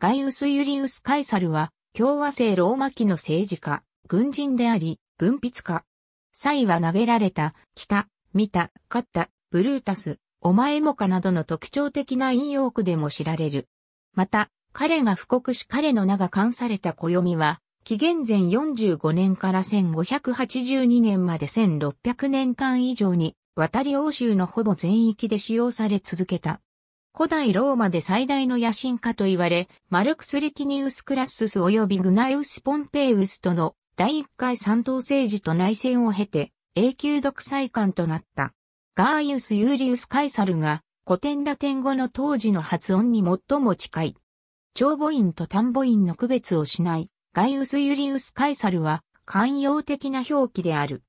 ガイウス・ユリウス・カイサルは、共和制ローマ期の政治家、軍人であり、文筆家。サイは投げられた、来た、見た、勝った、ブルータス、お前もかなどの特徴的な引用句でも知られる。また、彼が布告し彼の名が冠された暦は、紀元前45年から1582年まで1600年間以上に、渡り欧州のほぼ全域で使用され続けた。古代ローマで最大の野心家と言われ、マルクス・リキニウス・クラッスス及びグナイウス・ポンペイウスとの第一回三党政治と内戦を経て永久独裁官となった。ガーイウス・ユーリウス・カイサルが古典ラテン語の当時の発音に最も近い。長母音と短母音の区別をしない、ガイウス・ユリウス・カイサルは寛容的な表記である。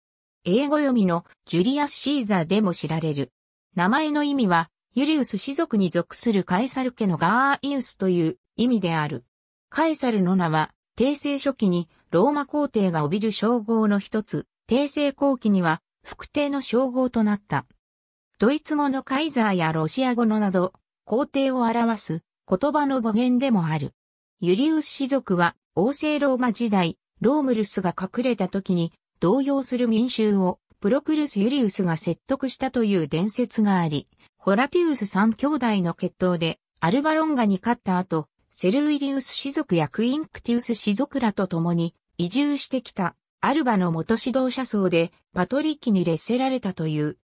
英語読みのジュリアス・シーザーでも知られる。名前の意味はユリウス氏族に属するカエサル家のガーイウスという意味である。カエサルの名は、帝政初期にローマ皇帝が帯びる称号の一つ、帝政後期には、副帝の称号となった。ドイツ語のカイザーやロシア語のなど、皇帝を表す言葉の語源でもある。ユリウス氏族は、王政ローマ時代、ロームルスが隠れた時に、動揺する民衆を、プロクルス・ユリウスが説得したという伝説があり、ホラティウス三兄弟の決闘で、アルバロンガに勝った後、セルウィリウス氏族やクインクティウス氏族らと共に移住してきたアルバの元指導者層でパトリッキに劣せられたという。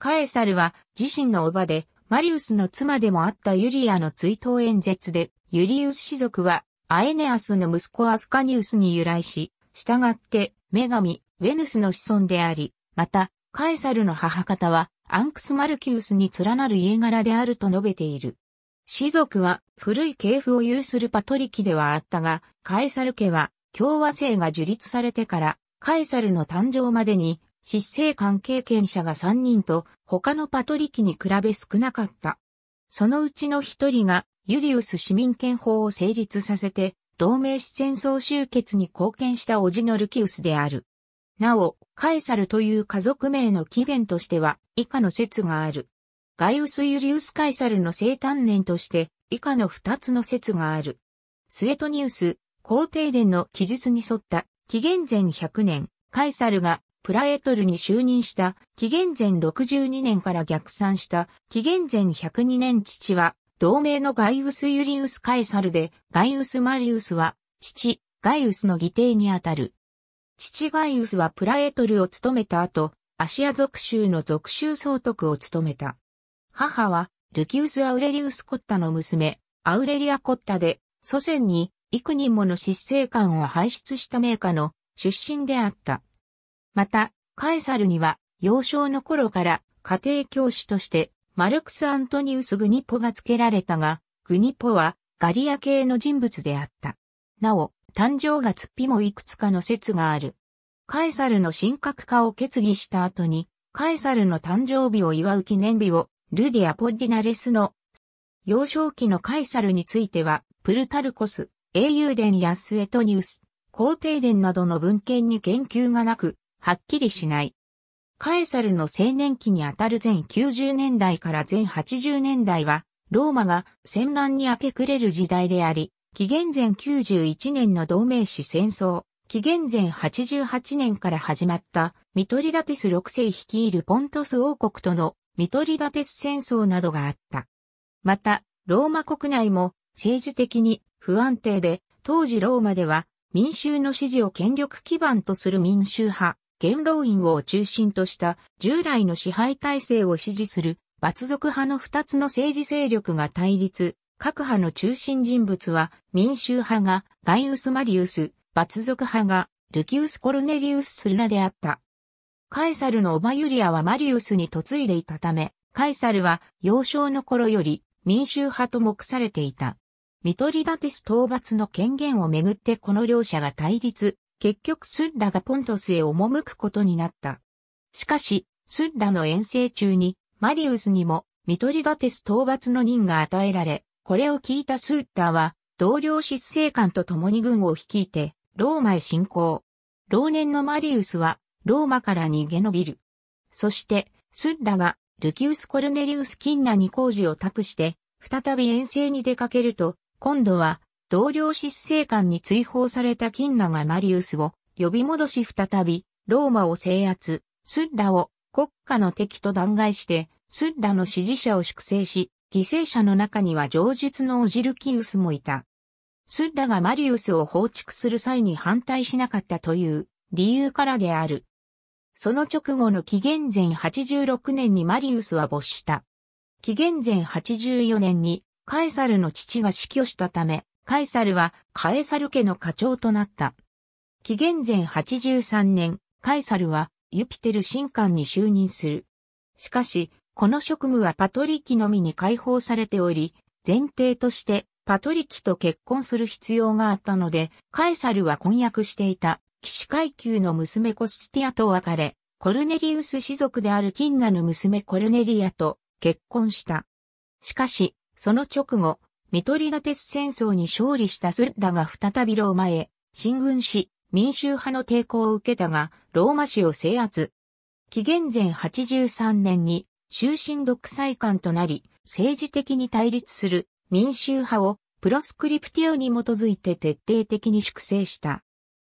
カエサルは自身の叔母でマリウスの妻でもあったユリアの追悼演説で、ユリウス氏族はアエネアスの息子アスカニウスに由来し、従って女神、ウェヌスの子孫であり、また、カエサルの母方は、アンクス・マルキウスに連なる家柄であると述べている。氏族は古い系譜を有するパトリキではあったが、カエサル家は共和制が樹立されてから、カエサルの誕生までに、失政官経験者が3人と他のパトリキに比べ少なかった。そのうちの一人がユリウス市民権法を成立させて、同盟史戦争終結に貢献したオジノルキウスである。なお、カエサルという家族名の起源としては、以下の説がある。ガイウス・ユリウス・カエサルの生誕年として、以下の二つの説がある。スエトニウス、皇帝殿の記述に沿った、紀元前100年、カエサルがプラエトルに就任した紀元前62年から逆算した紀元前102年父は同盟のガイウス・ユリウス・カエサルでガイウス・マリウスは父ガイウスの義弟にあたる。父ガイウスはプラエトルを務めた後、アシア属州の属州総督を務めた。母は、ルキウス・アウレリウス・コッタの娘、アウレリア・コッタで、祖先に幾人もの執政官を輩出した名家の出身であった。また、カエサルには、幼少の頃から家庭教師として、マルクス・アントニウス・グニポが付けられたが、グニポはガリア系の人物であった。なお、誕生月日もいくつかの説がある。カエサルの神格化を決議した後に、カエサルの誕生日を祝う記念日を、ルディア・ポリナレスの、幼少期のカエサルについては、プルタルコス、英雄伝やスエトニウス、皇帝伝などの文献に言及がなく、はっきりしない。カエサルの青年期にあたる前90年代から前80年代は、ローマが戦乱に明け暮れる時代であり、紀元前91年の同盟史戦争、紀元前88年から始まったミトリダテス6世率いるポントス王国とのミトリダテス戦争などがあった。また、ローマ国内も政治的に不安定で、当時ローマでは民衆の支持を権力基盤とする民衆派、元老院を中心とした従来の支配体制を支持する罰族派の二つの政治勢力が対立、各派の中心人物は民衆派がガイウス・マリウス、罰族派がルキウス・コルネリウス・スルナであった。カエサルのオバユリアはマリウスに嫁いでいたため、カエサルは幼少の頃より民衆派と目されていた。ミトリダテス討伐の権限をめぐってこの両者が対立、結局スッラがポントスへ赴くことになった。しかし、スッラの遠征中にマリウスにもミトリダテス討伐の任が与えられ、これを聞いたスーッターは、同僚執政官と共に軍を率いて、ローマへ侵攻。老年のマリウスは、ローマから逃げ延びる。そして、スッラが、ルキウス・コルネリウス・キンナに工事を託して、再び遠征に出かけると、今度は、同僚執政官に追放されたキンナがマリウスを呼び戻し再び、ローマを制圧、スッラを国家の敵と弾劾して、スッラの支持者を粛清し、犠牲者の中には上述のオジルキウスもいた。スッラがマリウスを放逐する際に反対しなかったという理由からである。その直後の紀元前86年にマリウスは没した。紀元前84年にカエサルの父が死去したため、カエサルはカエサル家の課長となった。紀元前83年、カエサルはユピテル神官に就任する。しかし、この職務はパトリキのみに解放されており、前提としてパトリキと結婚する必要があったので、カエサルは婚約していた騎士階級の娘コスティアと別れ、コルネリウス氏族であるキンナの娘コルネリアと結婚した。しかし、その直後、ミトリガテス戦争に勝利したスッラが再びローマへ進軍し、民衆派の抵抗を受けたが、ローマ市を制圧。紀元前83年に終身独裁官となり、政治的に対立する民衆派をプロスクリプティオに基づいて徹底的に粛清した。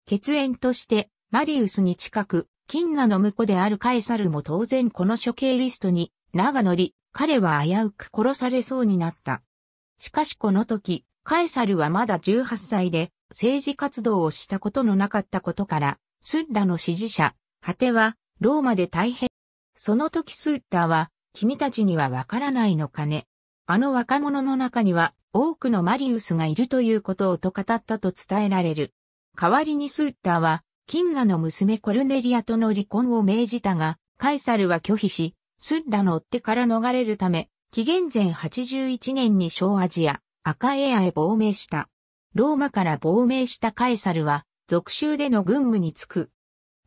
血縁としてマリウスに近く、金名の婿であるカエサルも当然この処刑リストに名が乗り、彼は危うく殺されそうになった。しかしこの時、カエサルはまだ18歳で政治活動をしたことのなかったことから、スッラの支持者、果てはローマで大変その時スータは、君たちにはわからないのかね。あの若者の中には多くのマリウスがいるということをと語ったと伝えられる。代わりにスーターは、金河の娘コルネリアとの離婚を命じたが、カイサルは拒否し、スッラの追から逃れるため、紀元前81年に小アジア、赤エアへ亡命した。ローマから亡命したカイサルは、属州での軍務に就く。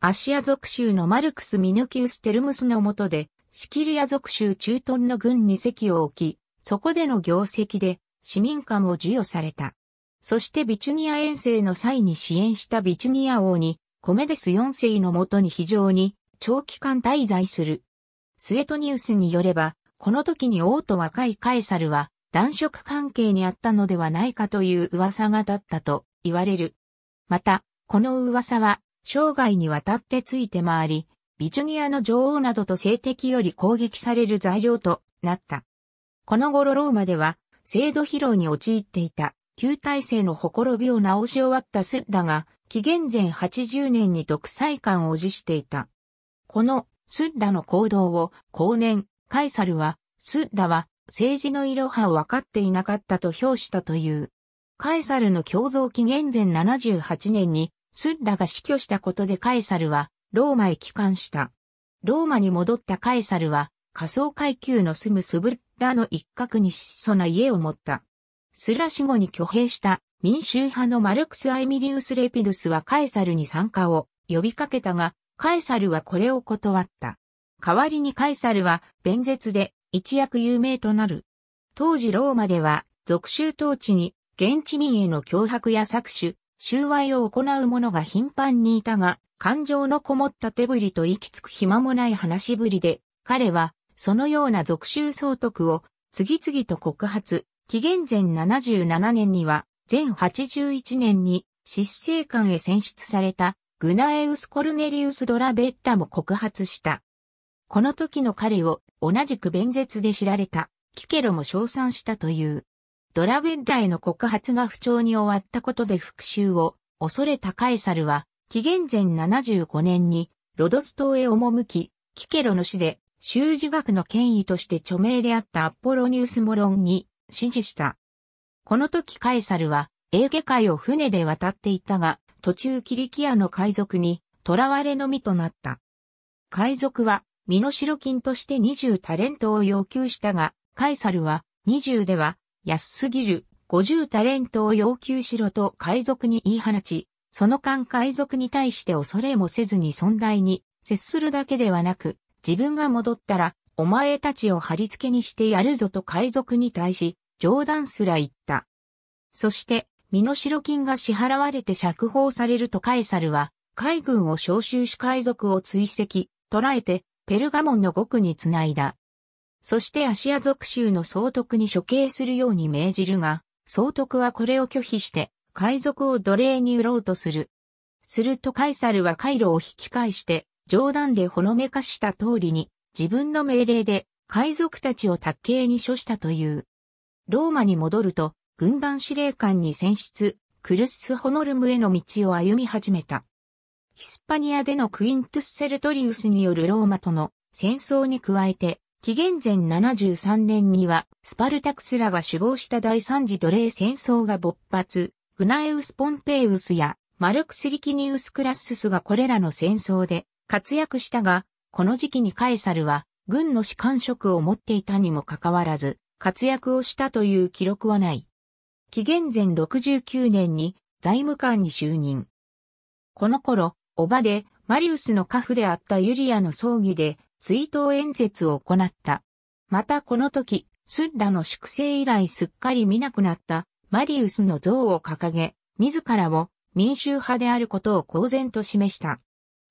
アシア属州のマルクス・ミヌキウス・テルムスの下で、シキリア属州中屯の軍に席を置き、そこでの業績で市民官を授与された。そしてビチュニア遠征の際に支援したビチュニア王に、コメデス4世のもとに非常に長期間滞在する。スエトニウスによれば、この時に王と若いカエサルは男色関係にあったのではないかという噂が立ったと言われる。また、この噂は生涯にわたってついて回り、ビジュニアの女王などと性的より攻撃される材料となった。この頃ローマでは、制度疲労に陥っていた、旧体制のほころびを直し終わったスッラが、紀元前80年に独裁官を辞していた。このスッラの行動を、後年、カイサルは、スッラは政治の色派を分かっていなかったと評したという。カエサルの共造紀元前78年にスッラが死去したことでカエサルはローマへ帰還した。ローマに戻ったカエサルは仮想階級の住むスブッラの一角に質素な家を持った。スラ死後に挙兵した民衆派のマルクス・アイミリウス・レピドゥスはカエサルに参加を呼びかけたが、カエサルはこれを断った。代わりにカエサルは弁舌で一躍有名となる。当時ローマでは、属州統治に現地民への脅迫や搾取、収賄を行う者が頻繁にいたが、感情のこもった手振りと行き着く暇もない話ぶりで、彼は、そのような俗州総督を、次々と告発、紀元前77年には、前81年に、執政官へ選出された、グナエウス・コルネリウス・ドラベッラも告発した。この時の彼を、同じく弁舌で知られた、キケロも称賛したという。ドラベッラへの告発が不調に終わったことで復讐を恐れたカエサルは、紀元前75年にロドス島へ赴き、キケロの死で修士学の権威として著名であったアッポロニウス・モロンに指示した。この時カエサルはエーゲ海を船で渡っていたが、途中キリキアの海賊に囚われのみとなった。海賊は身代金として20タレントを要求したが、カエサルは20では安すぎる、50タレントを要求しろと海賊に言い放ち、その間海賊に対して恐れもせずに存在に接するだけではなく、自分が戻ったら、お前たちを貼り付けにしてやるぞと海賊に対し、冗談すら言った。そして、身代金が支払われて釈放されるとカエサルは、海軍を召集し海賊を追跡、捕らえて、ペルガモンの獄につないだ。そしてアシア属州の総督に処刑するように命じるが、総督はこれを拒否して、海賊を奴隷に売ろうとする。するとカイサルはカイロを引き返して、冗談でほのめかした通りに、自分の命令で海賊たちを卓刑に処したという。ローマに戻ると、軍団司令官に選出、クルス・ホノルムへの道を歩み始めた。ヒスパニアでのクイントゥス・セルトリウスによるローマとの戦争に加えて、紀元前73年には、スパルタクスらが首謀した第三次奴隷戦争が勃発、グナエウス・ポンペイウスやマルクス・リキニウス・クラッススがこれらの戦争で活躍したが、この時期にカエサルは軍の士官職を持っていたにもかかわらず、活躍をしたという記録はない。紀元前69年に財務官に就任。この頃、おばでマリウスの家父であったユリアの葬儀で追悼演説を行った。またこの時、スッラの粛清以来すっかり見なくなったマリウスの像を掲げ、自らを民衆派であることを公然と示した。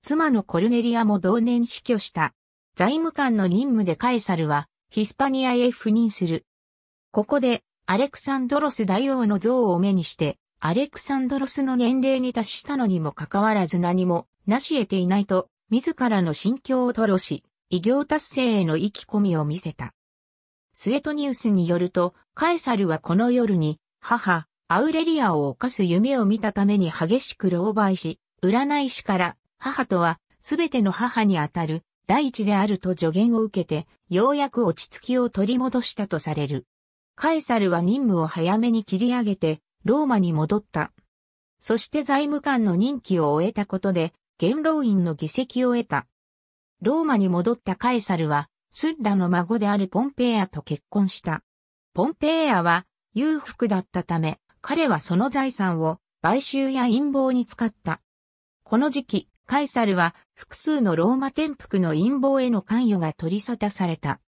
妻のコルネリアも同年死去した。財務官の任務でカエサルはヒスパニアへ赴任する。ここでアレクサンドロス大王の像を目にして、アレクサンドロスの年齢に達したのにもかかわらず何も成し得ていないと、自らの心境を吐露し、異業達成への意気込みを見せた。スエトニウスによると、カエサルはこの夜に、母、アウレリアを犯す夢を見たために激しく狼狽し、占い師から、母とは、すべての母にあたる、第一であると助言を受けて、ようやく落ち着きを取り戻したとされる。カエサルは任務を早めに切り上げて、ローマに戻った。そして財務官の任期を終えたことで、元老院の議席を得た。ローマに戻ったカエサルは、スッラの孫であるポンペイアと結婚した。ポンペイアは裕福だったため、彼はその財産を買収や陰謀に使った。この時期、カエサルは複数のローマ転覆の陰謀への関与が取り沙汰された。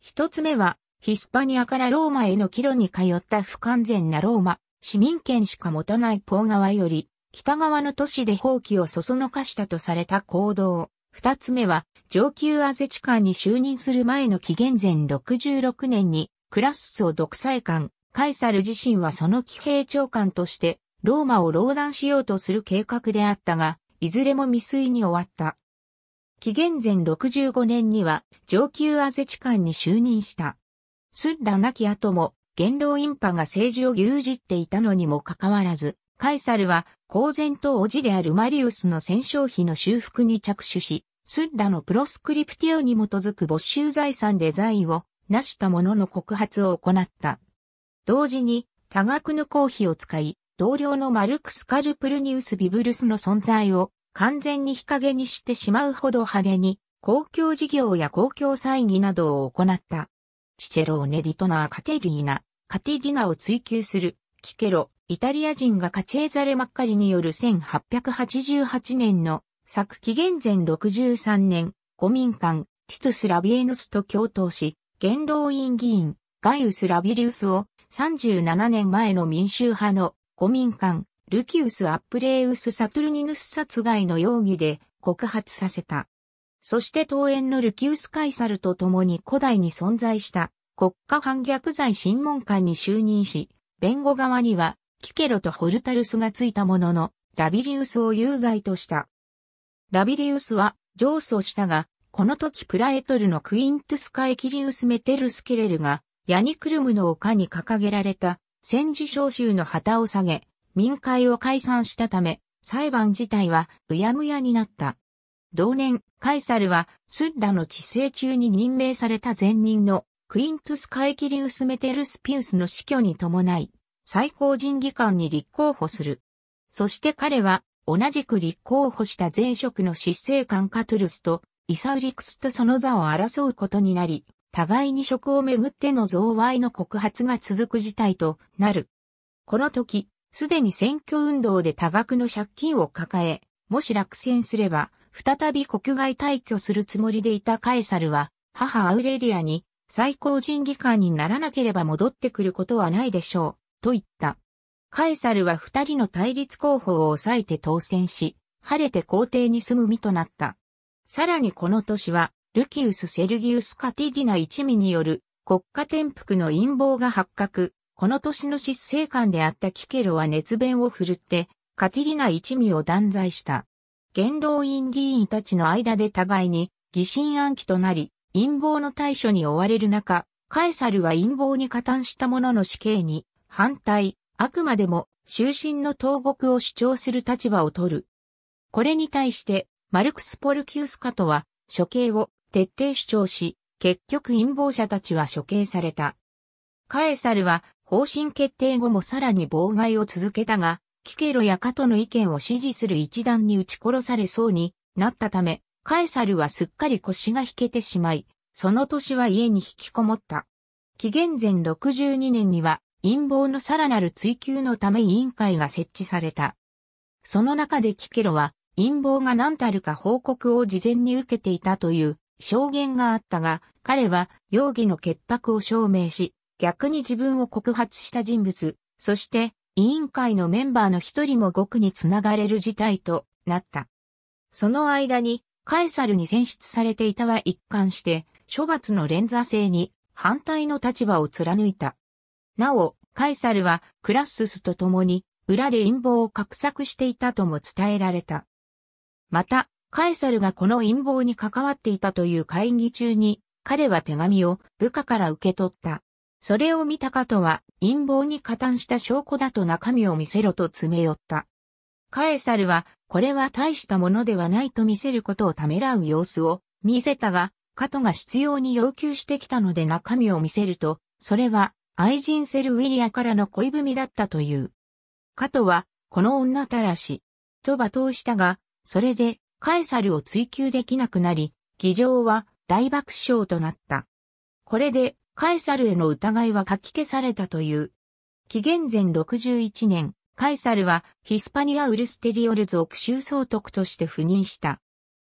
一つ目は、ヒスパニアからローマへの帰路に通った不完全なローマ、市民権しか持たないポー側より、北側の都市で放棄をそそのかしたとされた行動。二つ目は、上級アゼチ官に就任する前の紀元前66年に、クラッソ独裁官、カイサル自身はその騎兵長官として、ローマを労断しようとする計画であったが、いずれも未遂に終わった。紀元前65年には、上級アゼチ官に就任した。すらなき後も、元老院派が政治を牛耳っていたのにもかかわらず、カイサルは公然と叔父であるマリウスの戦勝費の修復に着手し、スッラのプロスクリプティオに基づく没収財産で罪を成した者の告発を行った。同時に多額の公費を使い、同僚のマルクス・カルプルニウス・ビブルスの存在を完全に日陰にしてしまうほど派手に公共事業や公共祭儀などを行った。チチェローネ・ディトナー・カテリーナ、カテリナを追求する、キケロ、イタリア人がカチェーザレ・マッカリによる1888年の作紀元前63年、古民間、ティトス・ラビエヌスと共闘し、元老院議員、ガイウス・ラビリウスを37年前の民衆派の古民間、ルキウス・アップレウス・サトルニヌス殺害の容疑で告発させた。そして当園のルキウス・カイサルと共に古代に存在した国家反逆罪審問官に就任し、弁護側にはキケロとホルタルスがついたものの、ラビリウスを有罪とした。ラビリウスは上訴したが、この時プラエトルのクイントゥスカエキリウスメテルスケレルが、ヤニクルムの丘に掲げられた戦時召集の旗を下げ、民会を解散したため、裁判自体はうやむやになった。同年、カイサルはスッラの治世中に任命された前任のクイントゥスカエキリウスメテルスピウスの死去に伴い、最高人議官に立候補する。そして彼は同じく立候補した前職の執政官カトゥルスとイサウリクスとその座を争うことになり、互いに職をめぐっての贈賄の告発が続く事態となる。この時、すでに選挙運動で多額の借金を抱え、もし落選すれば、再び国外退去するつもりでいたカエサルは、母アウレリアに最高人議官にならなければ戻ってくることはないでしょう、と言った。カエサルは二人の対立候補を抑えて当選し、晴れて皇帝に住む身となった。さらにこの年は、ルキウス・セルギウス・カティリナ一味による国家転覆の陰謀が発覚。この年の執政官であったキケロは熱弁を振るって、カティリナ一味を断罪した。元老院議員たちの間で互いに疑心暗鬼となり、陰謀の対処に追われる中、カエサルは陰謀に加担した者の死刑に反対、あくまでも終身の投獄を主張する立場を取る。これに対して、マルクス・ポルキウスカとは、処刑を徹底主張し、結局陰謀者たちは処刑された。カエサルは方針決定後もさらに妨害を続けたが、キケロやカトの意見を支持する一団に撃ち殺されそうになったため、カエサルはすっかり腰が引けてしまい、その年は家に引きこもった。紀元前62年には陰謀のさらなる追求のため委員会が設置された。その中でキケロは、陰謀が何たるか報告を事前に受けていたという証言があったが、彼は容疑の潔白を証明し、逆に自分を告発した人物、そして委員会のメンバーの一人もくにつながれる事態となった。その間に、カエサルに選出されていたは一貫して、処罰の連座制に反対の立場を貫いた。なお、カエサルはクラッススと共に裏で陰謀を画策していたとも伝えられた。また、カエサルがこの陰謀に関わっていたという会議中に、彼は手紙を部下から受け取った。それを見たカトは、陰謀に加担した証拠だと中身を見せろと詰め寄った。カエサルは、これは大したものではないと見せることをためらう様子を見せたが、カトが必要に要求してきたので中身を見せると、それは愛人セル・ウィリアからの恋文だったという。カトは、この女たらし、と罵倒したが、それで、カエサルを追求できなくなり、議場は大爆笑となった。これで、カエサルへの疑いは書き消されたという。紀元前61年、カエサルはヒスパニア・ウルステリオルズを襲総督として赴任した。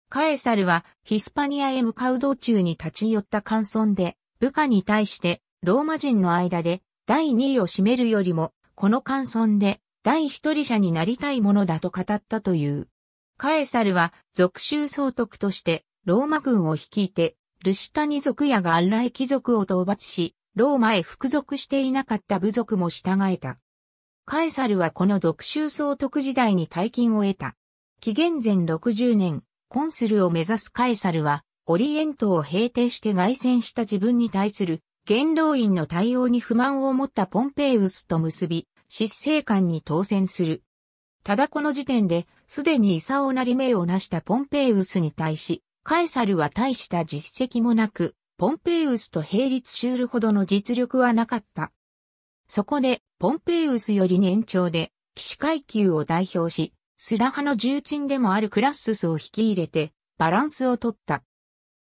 カエサルはヒスパニアへ向かう道中に立ち寄った感村で、部下に対してローマ人の間で第2位を占めるよりも、この換尊で第一人者になりたいものだと語ったという。カエサルは属州総督としてローマ軍を率いて、ルシタニ族やガンライ貴族を討伐し、ローマへ服属していなかった部族も従えた。カエサルはこの属州総督時代に大金を得た。紀元前60年、コンスルを目指すカエサルは、オリエントを平定して凱旋した自分に対する元老院の対応に不満を持ったポンペイウスと結び、執政官に当選する。ただこの時点で、すでにイサオなり名を成したポンペイウスに対し、カエサルは大した実績もなく、ポンペイウスと並立しうるほどの実力はなかった。そこで、ポンペイウスより年長で、騎士階級を代表し、スラ派の重鎮でもあるクラッススを引き入れて、バランスを取った。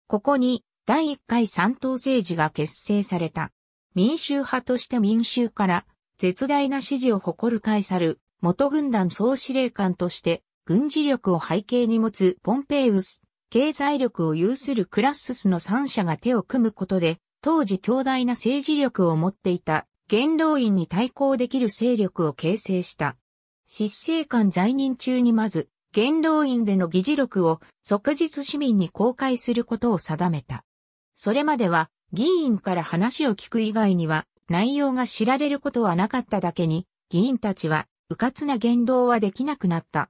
ここに、第1回三党政治が結成された。民衆派として民衆から絶大な支持を誇るカイサル、元軍団総司令官として軍事力を背景に持つポンペイウス、経済力を有するクラッススの三者が手を組むことで、当時強大な政治力を持っていた元老院に対抗できる勢力を形成した。執政官在任中にまず、元老院での議事録を即日市民に公開することを定めた。それまでは議員から話を聞く以外には内容が知られることはなかっただけに、議員たちは、迂闊な言動はできなくなった。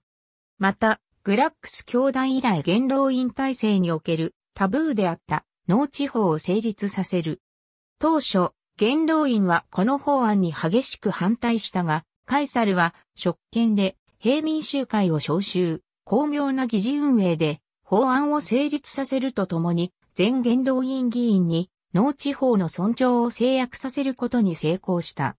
また、グラックス教団以来元老院体制におけるタブーであった農地法を成立させる。当初、元老院はこの法案に激しく反対したが、カイサルは職権で平民集会を招集、巧妙な議事運営で法案を成立させるとともに前元動院議員に農地方の尊重を制約させることに成功した。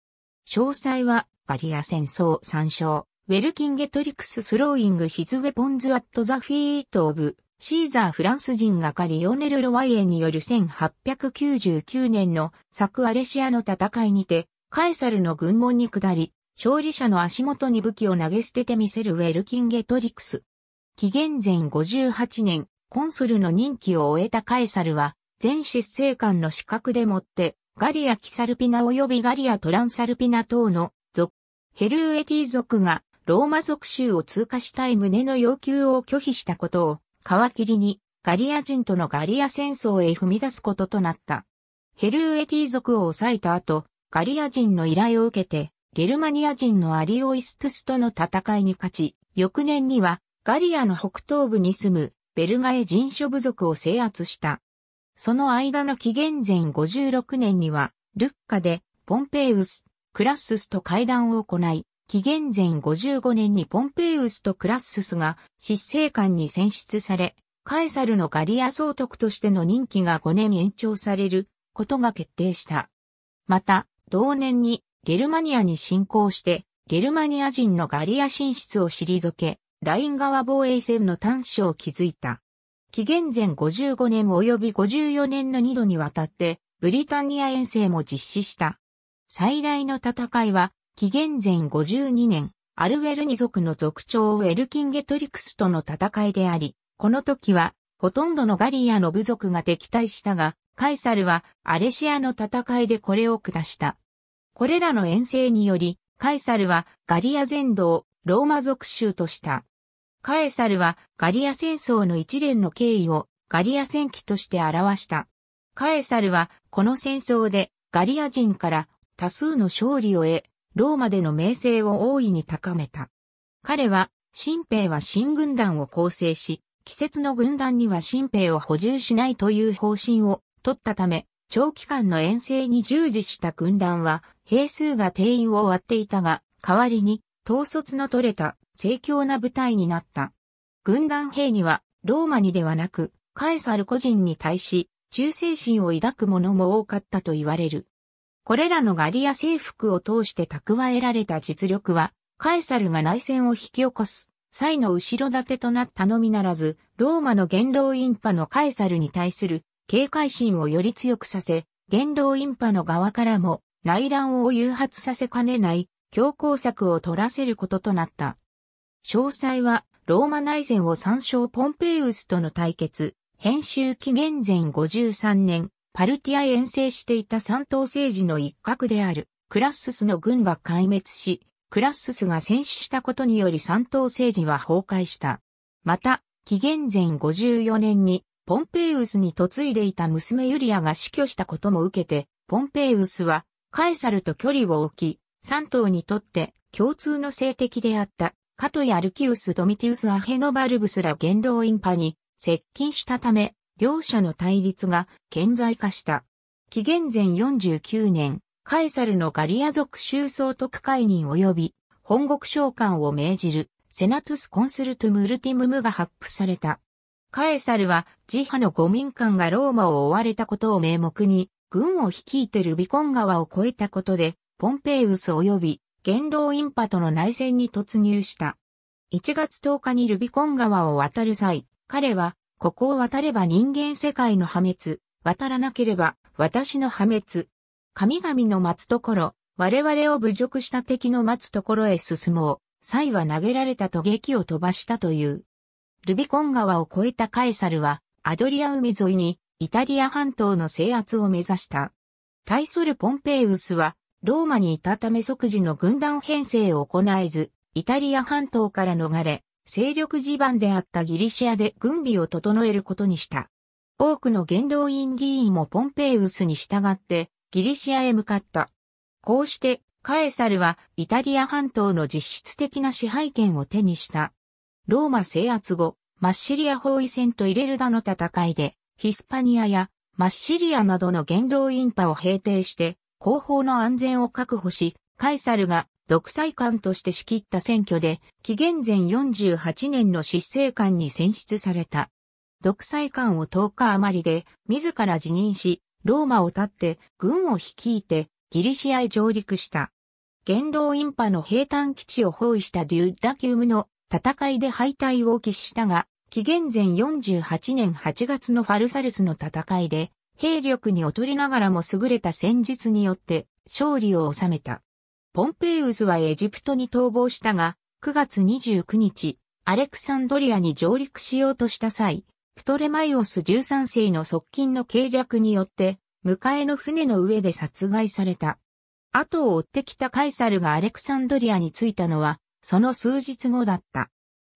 詳細はガリア戦争参照。ウェルキンゲトリクススローイングヒズウェポンズアットザフィートオブシーザーフランス人がカリオネル・ロワイエによる1899年のサクアレシアの戦いにてカエサルの軍門に下り勝利者の足元に武器を投げ捨ててみせるウェルキンゲトリクス。紀元前58年、コンスルの任期を終えたカエサルは、全執政官の資格でもって、ガリア・キサルピナ及びガリア・トランサルピナ等の族、ヘルーエティ族がローマ族州を通過したい旨の要求を拒否したことを、皮切りにガリア人とのガリア戦争へ踏み出すこととなった。ヘルーエティ族を抑えた後、ガリア人の依頼を受けて、ゲルマニア人のアリオイストゥスとの戦いに勝ち、翌年にはガリアの北東部に住むベルガエ人諸部族を制圧した。その間の紀元前56年には、ルッカでポンペイウス、クラッススと会談を行い、紀元前55年にポンペイウスとクラッススが執政官に選出され、カエサルのガリア総督としての任期が5年延長されることが決定した。また、同年にゲルマニアに侵攻して、ゲルマニア人のガリア進出を退け、ライン川防衛線の端子を築いた。紀元前55年及び54年の2度にわたって、ブリタニア遠征も実施した。最大の戦いは、紀元前52年、アルウェルニ族の族長ウェルキンゲトリクスとの戦いであり、この時は、ほとんどのガリアの部族が敵対したが、カイサルはアレシアの戦いでこれを下した。これらの遠征により、カイサルはガリア全土をローマ族州とした。カエサルはガリア戦争の一連の経緯をガリア戦記として表した。カエサルはこの戦争でガリア人から多数の勝利を得、ローマでの名声を大いに高めた。彼は、新兵は新軍団を構成し、季節の軍団には新兵を補充しないという方針を取ったため、長期間の遠征に従事した軍団は、兵数が定員を割っていたが、代わりに、統率の取れた盛況な舞台になった。軍団兵には、ローマにではなく、カエサル個人に対し、忠誠心を抱く者も多かったと言われる。これらのガリア征服を通して蓄えられた実力は、カエサルが内戦を引き起こす際の後ろ盾となったのみならず、ローマの元老院派のカエサルに対する警戒心をより強くさせ、元老院派の側からも内乱を誘発させかねない強硬策を取らせることとなった。詳細は、ローマ内戦を参照ポンペイウスとの対決、編集紀元前53年、パルティア遠征していた三党政治の一角である、クラッススの軍が壊滅し、クラッススが戦死したことにより三党政治は崩壊した。また、紀元前54年に、ポンペイウスに嫁いでいた娘ユリアが死去したことも受けて、ポンペイウスは、カエサルと距離を置き、三党にとって共通の政敵であったカトヤルキウス・ドミティウス・アヘノバルブスら元老院派に接近したため、両者の対立が顕在化した。紀元前49年、カエサルのガリア族州総督会人及び本国召喚を命じるセナトゥスコンスルトゥムルティムムが発布された。カエサルは自派の五民間がローマを追われたことを名目に軍を率いてルビコン川を越えたことでポンペイウス及び元老ンパとの内戦に突入した。1月10日にルビコン川を渡る際、彼は、ここを渡れば人間世界の破滅、渡らなければ私の破滅。神々の待つところ、我々を侮辱した敵の待つところへ進もう。際は投げられたと劇を飛ばしたという。ルビコン川を越えたカエサルは、アドリア海沿いに、イタリア半島の制圧を目指した。対するポンペイウスは、ローマにいたため即時の軍団編成を行えず、イタリア半島から逃れ、勢力地盤であったギリシアで軍備を整えることにした。多くの元老院議員もポンペイウスに従ってギリシアへ向かった。こうしてカエサルはイタリア半島の実質的な支配権を手にした。ローマ制圧後、マッシリア包囲戦とイレルダの戦いでヒスパニアやマッシリアなどの元老院派を平定して後方の安全を確保し、カエサルが独裁官として仕切った選挙で、紀元前48年の執政官に選出された。独裁官を10日余りで、自ら辞任し、ローマを立って軍を率いてギリシアへ上陸した。元老院派の平坦基地を包囲したデュッダキウムの戦いで敗退を喫したが、紀元前48年8月のファルサルスの戦いで兵力に劣りながらも優れた戦術によって勝利を収めた。ポンペイウスはエジプトに逃亡したが、9月29日、アレクサンドリアに上陸しようとした際、プトレマイオス13世の側近の計略によって、迎えの船の上で殺害された。後を追ってきたカイサルがアレクサンドリアに着いたのは、その数日後だった。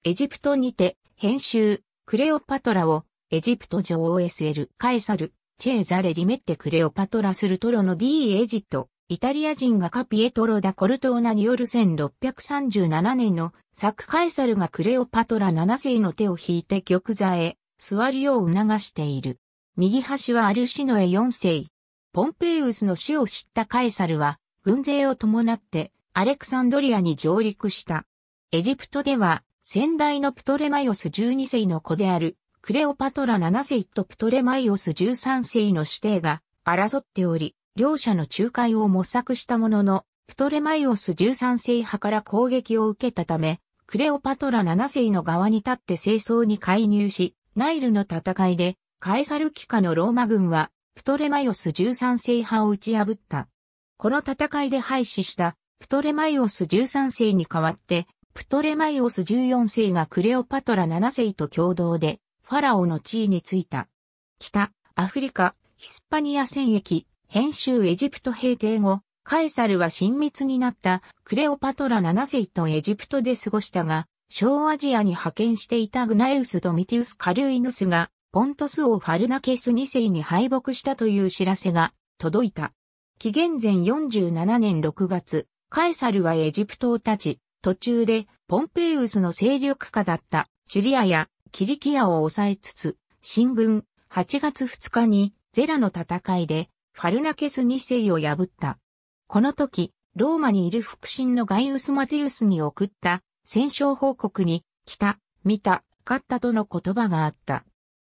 エジプトにて、編集、クレオパトラを、エジプト女王 SL カエサル、チェーザレ・リメッテ・クレオパトラ・スルトロの D・ エジット、イタリア人画家ピエトロ・ダ・コルトーナによる1637年の作カエサルがクレオパトラ7世の手を引いて玉座へ座るよう促している。右端はアルシノエ4世。ポンペイウスの死を知ったカエサルは、軍勢を伴ってアレクサンドリアに上陸した。エジプトでは、先代のプトレマイオス12世の子であるクレオパトラ7世とプトレマイオス13世の指定が争っており、両者の仲介を模索したものの、プトレマイオス13世派から攻撃を受けたため、クレオパトラ7世の側に立って清掃に介入し、ナイルの戦いで、カエサルキカのローマ軍は、プトレマイオス13世派を打ち破った。この戦いで廃止したプトレマイオス13世に代わって、プトレマイオス14世がクレオパトラ7世と共同でファラオの地位についた。北、アフリカ、ヒスパニア戦役、編集エジプト平定後、カエサルは親密になったクレオパトラ7世とエジプトで過ごしたが、小アジアに派遣していたグナエウスとミティウス・カルイヌスが、ポントス王ファルナケス2世に敗北したという知らせが届いた。紀元前47年6月、カエサルはエジプトを立ち、途中でポンペイウスの勢力下だったシュリアやキリキアを抑えつつ、進軍8月2日にゼラの戦いでファルナケス2世を破った。この時、ローマにいる腹心のガイウス・マテウスに送った戦勝報告に、来た、見た、勝ったとの言葉があった。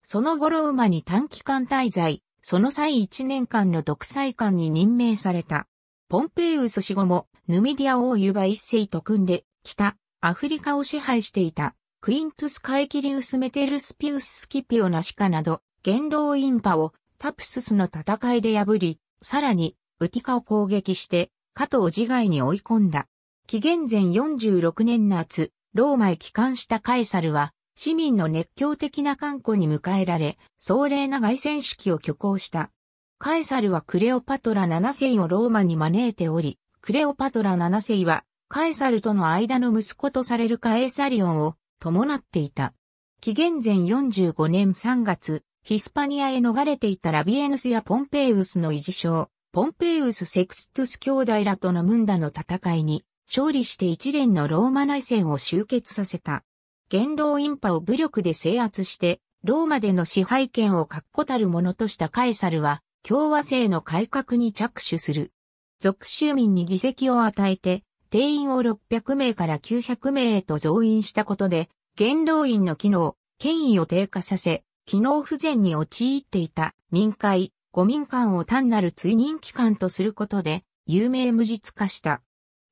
その後ローマに短期間滞在、その際1年間の独裁官に任命された。ポンペイウス死後も、ヌミディア王ユバ1世と組んで、北、アフリカを支配していた。クイントス・カエキリウス・メテルスピウス・スキピオ・ナシカなど、元老インパをタプススの戦いで破り、さらにウティカを攻撃して、加藤自害に追い込んだ。紀元前46年夏、ローマへ帰還したカエサルは、市民の熱狂的な観光に迎えられ、壮麗な凱旋式を挙行した。カエサルはクレオパトラ7世をローマに招いており、クレオパトラ7世は、カエサルとの間の息子とされるカエサリオンを伴っていた。紀元前45年3月、ヒスパニアへ逃れていたラビエヌスやポンペイウスの維持将、ポンペイウス・セクストゥス兄弟らとのムンダの戦いに、勝利して一連のローマ内戦を終結させた。元老インパを武力で制圧して、ローマでの支配権を確固たるものとしたカエサルは、共和制の改革に着手する。属州民に議席を与えて、定員を600名から900名へと増員したことで、元老院の機能、権威を低下させ、機能不全に陥っていた民会、五民間を単なる追認機関とすることで、有名無実化した。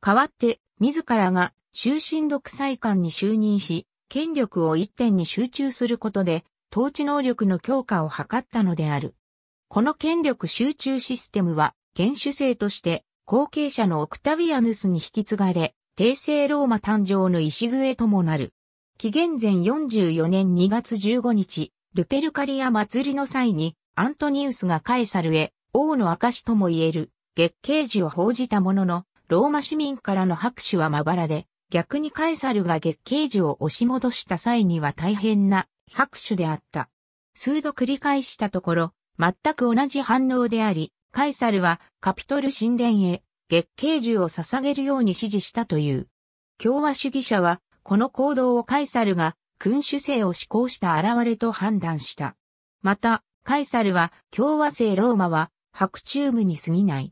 代わって、自らが終身独裁官に就任し、権力を一点に集中することで、統治能力の強化を図ったのである。この権力集中システムは、厳種制として、後継者のオクタビアヌスに引き継がれ、帝政ローマ誕生の礎ともなる。紀元前44年2月15日、ルペルカリア祭りの際に、アントニウスがカエサルへ、王の証とも言える、月桂樹を報じたものの、ローマ市民からの拍手はまばらで、逆にカエサルが月桂樹を押し戻した際には大変な拍手であった。数度繰り返したところ、全く同じ反応であり、カイサルはカピトル神殿へ月桂樹を捧げるように指示したという。共和主義者は、この行動をカイサルが君主制を施行した現れと判断した。また、カイサルは共和制ローマは白昼夢に過ぎない。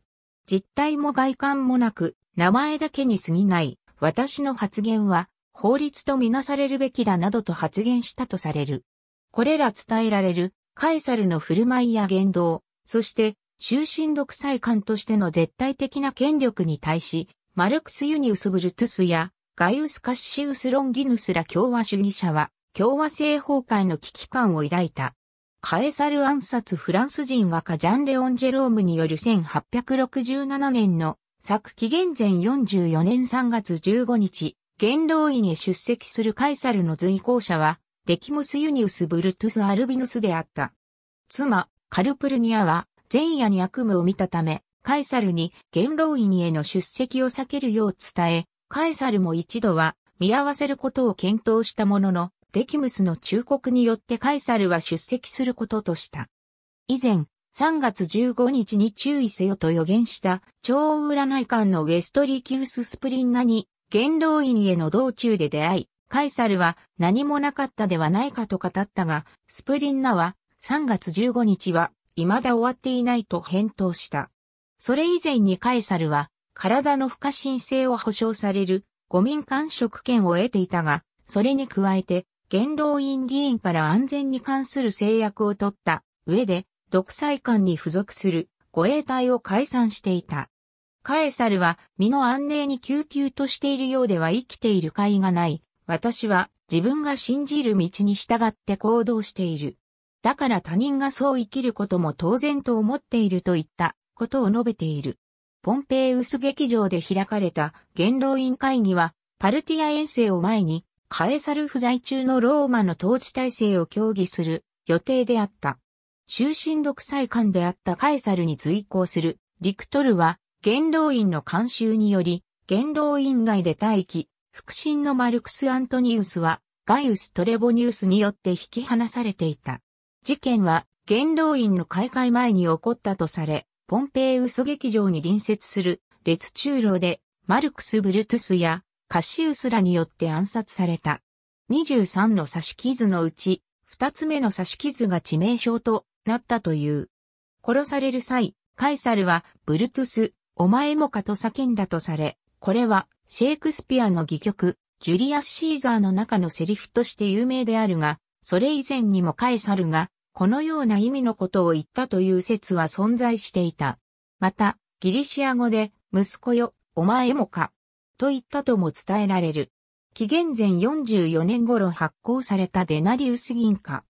実態も外観もなく、名前だけに過ぎない。私の発言は法律とみなされるべきだなどと発言したとされる。これら伝えられるカイサルの振る舞いや言動、そして終身独裁官としての絶対的な権力に対し、マルクス・ユニウス・ブルトゥスやガイウス・カッシウス・ロンギヌスら共和主義者は、共和制崩壊の危機感を抱いた。カエサル暗殺フランス人画家ジャン・レオン・ジェロームによる1867年の昨期元前44年3月15日、元老院へ出席するカエサルの随行者は、デキムス・ユニウス・ブルトゥス・アルビヌスであった。妻、カルプルニアは、前夜に悪夢を見たため、カエサルに元老院への出席を避けるよう伝え、カエサルも一度は見合わせることを検討したものの、デキムスの忠告によってカエサルは出席することとした。以前、3月15日に注意せよと予言した超占い官のウェストリキウス・スプリンナに元老院への道中で出会い、カエサルは何もなかったではないかと語ったが、スプリンナは3月15日は未だ終わっていないと返答した。それ以前にカエサルは、体の不可侵性を保障される、五民間職権を得ていたが、それに加えて、元老院議員から安全に関する制約を取った上で、独裁官に付属する護衛隊を解散していた。カエサルは身の安寧に救急としているようでは生きている甲斐がない。私は自分が信じる道に従って行動している。だから他人がそう生きることも当然と思っているといったことを述べている。ポンペイウス劇場で開かれた元老院会議は、パルティア遠征を前に、カエサル不在中のローマの統治体制を協議する予定であった。終身独裁官であったカエサルに随行するディクトルは、元老院の監修により、元老院外で待機、腹心のマルクス・アントニウスは、ガイウス・トレボニウスによって引き離されていた。事件は、元老院の開会前に起こったとされ、ポンペイウス劇場に隣接する列中路で、マルクス・ブルトゥスやカシウスらによって暗殺された。23の刺し傷のうち、2つ目の刺し傷が致命傷となったという。殺される際、カイサルは、ブルトゥス、お前もかと叫んだとされ、これは、シェイクスピアの戯曲、ジュリアス・シーザーの中のセリフとして有名であるが、それ以前にもカエサルが、このような意味のことを言ったという説は存在していた。また、ギリシア語で、息子よ、お前もか、と言ったとも伝えられる。紀元前44年頃発行されたデナリウス銀貨。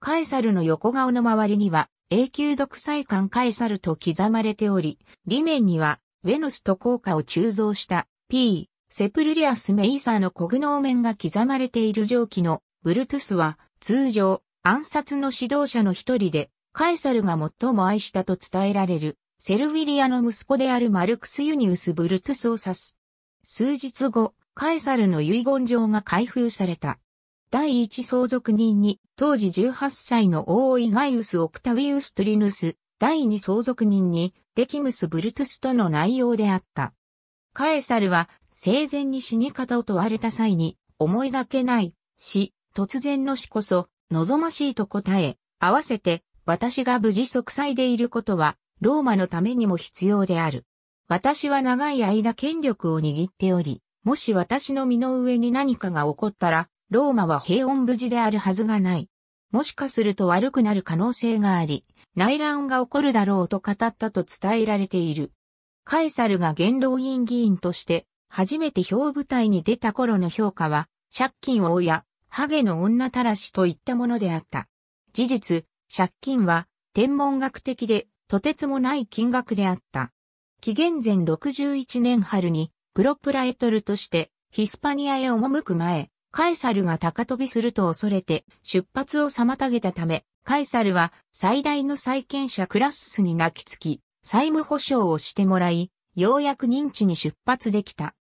カエサルの横顔の周りには、永久独裁官カエサルと刻まれており、裏面には、ウェノスと効果を鋳造した、P、セプルリアスメイサーのコグノー面が刻まれている蒸気の、ブルトゥスは、通常、暗殺の指導者の一人で、カエサルが最も愛したと伝えられる、セルウィリアの息子であるマルクス・ユニウス・ブルトゥスを指す。数日後、カエサルの遺言状が開封された。第一相続人に、当時18歳の王位ガイウス・オクタウィウス・トリヌス、第二相続人に、デキムス・ブルトゥスとの内容であった。カエサルは、生前に死に方を問われた際に、思いがけない、死、突然の死こそ、望ましいと答え、合わせて、私が無事息災でいることは、ローマのためにも必要である。私は長い間権力を握っており、もし私の身の上に何かが起こったら、ローマは平穏無事であるはずがない。もしかすると悪くなる可能性があり、内乱が起こるだろうと語ったと伝えられている。カエサルが元老院議員として、初めて表舞台に出た頃の評価は、借金を負や、ハゲの女たらしといったものであった。事実、借金は天文学的でとてつもない金額であった。紀元前61年春にプロプラエトルとしてヒスパニアへ赴く前、カエサルが高飛びすると恐れて出発を妨げたため、カエサルは最大の債権者クラッスに泣きつき、債務保障をしてもらい、ようやく認知に出発できた。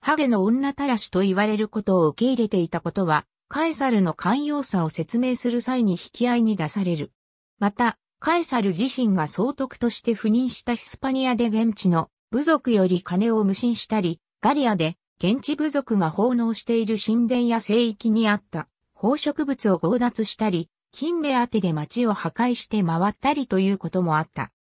ハゲの女たらしと言われることを受け入れていたことは、カエサルの寛容さを説明する際に引き合いに出される。また、カエサル自身が総督として赴任したヒスパニアで現地の部族より金を無心したり、ガリアで現地部族が奉納している神殿や聖域にあった宝飾物を強奪したり、金目当てで町を破壊して回ったりということもあった。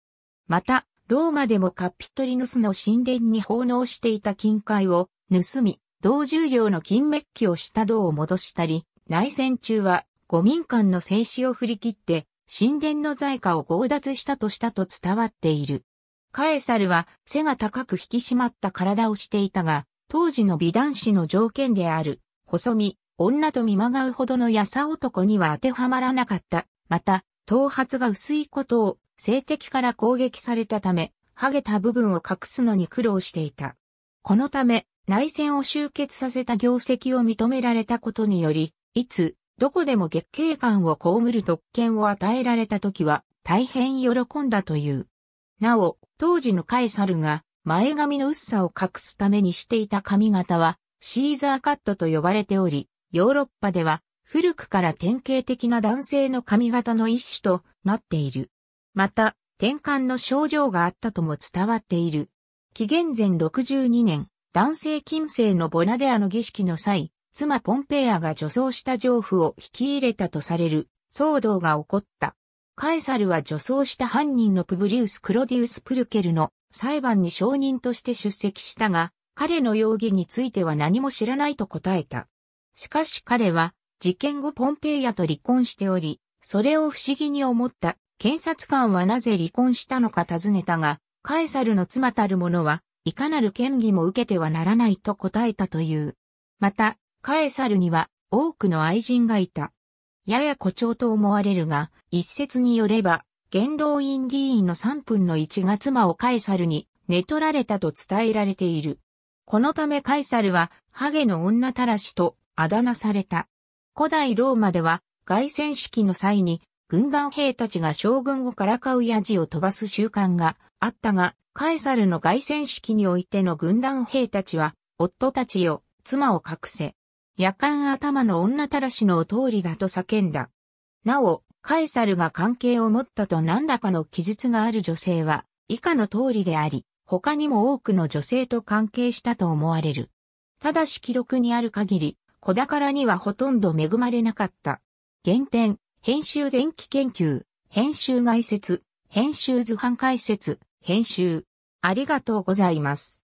また、ローマでもカッピトリヌスの神殿に奉納していた金塊を盗み、同重量の金メッキをした銅を戻したり、内戦中は、五民間の制止を振り切って、神殿の財貨を強奪したとしたと伝わっている。カエサルは背が高く引き締まった体をしていたが、当時の美男子の条件である、細身、女と見まがうほどのやさ男には当てはまらなかった。また、頭髪が薄いことを性的から攻撃されたため、ハゲた部分を隠すのに苦労していた。このため、内戦を終結させた業績を認められたことにより、いつ、どこでも月経観を被る特権を与えられた時は、大変喜んだという。なお、当時のカエサルが、前髪の薄さを隠すためにしていた髪型は、シーザーカットと呼ばれており、ヨーロッパでは、古くから典型的な男性の髪型の一種となっている。また、転換の症状があったとも伝わっている。紀元前62年、男性金星のボナデアの儀式の際、妻ポンペイアが女装した丈夫を引き入れたとされる騒動が起こった。カエサルは女装した犯人のプブリウス・クロディウス・プルケルの裁判に証人として出席したが、彼の容疑については何も知らないと答えた。しかし彼は、事件後ポンペイアと離婚しており、それを不思議に思った。検察官はなぜ離婚したのか尋ねたが、カエサルの妻たる者は、いかなる権威も受けてはならないと答えたという。また、カエサルには多くの愛人がいた。やや誇張と思われるが、一説によれば、元老院議員の3分の1が妻をカエサルに寝取られたと伝えられている。このためカエサルは、ハゲの女たらしとあだ名された。古代ローマでは、外戦式の際に、軍団兵たちが将軍をからかうヤジを飛ばす習慣があったが、カエサルの凱旋式においての軍団兵たちは、夫たちよ、妻を隠せ。夜間頭の女たらしのお通りだと叫んだ。なお、カエサルが関係を持ったと何らかの記述がある女性は、以下の通りであり、他にも多くの女性と関係したと思われる。ただし記録にある限り、子宝にはほとんど恵まれなかった。原点、編集電気研究、編集外説、編集図版解説、編集。ありがとうございます。